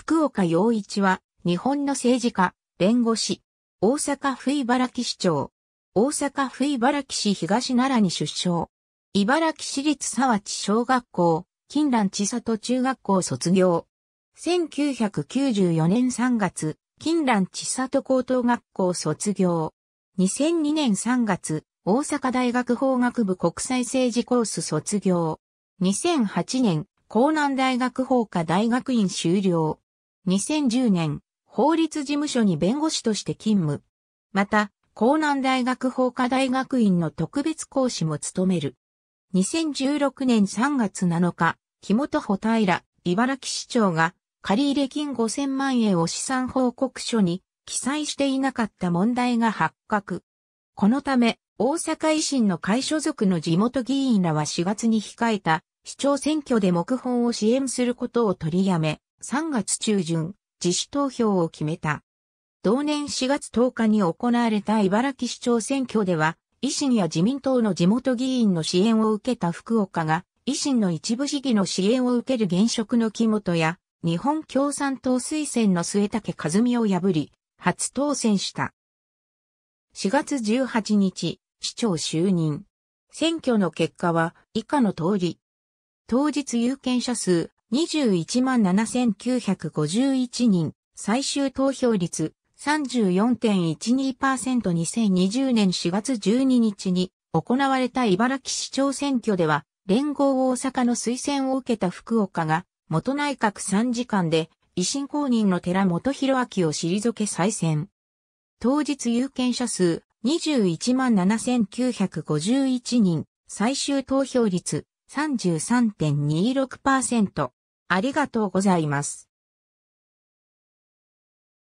福岡洋一は、日本の政治家、弁護士、大阪府茨城市長、大阪府茨城市東奈良に出生。茨城市立沢地小学校、近蘭千里中学校卒業。1994年3月、近蘭千里高等学校卒業。2002年3月、大阪大学法学部国際政治コース卒業。2008年、江南大学法科大学院修了。2010年、法律事務所に弁護士として勤務。また、江南大学法科大学院の特別講師も務める。2016年3月7日、木本穂平、茨城市長が、借入金5000万円を資産報告書に記載していなかった問題が発覚。このため、大阪維新の会所属の地元議員らは4月に控えた市長選挙で目本を支援することを取りやめ、3月中旬、自主投票を決めた。同年4月10日に行われた茨城市長選挙では、維新や自民党の地元議員の支援を受けた福岡が、維新の一部市議の支援を受ける現職の木本や、日本共産党推薦の末竹和美を破り、初当選した。4月18日、市長就任。選挙の結果は以下の通り。当日有権者数217,951人、最終投票率 34.12%2020 年4月12日に行われた茨城市長選挙では、連合大阪の推薦を受けた福岡が、元内閣参事官で、維新公認の寺本博明を退け再選。当日有権者数217,951人、最終投票率33.26%。ありがとうございます。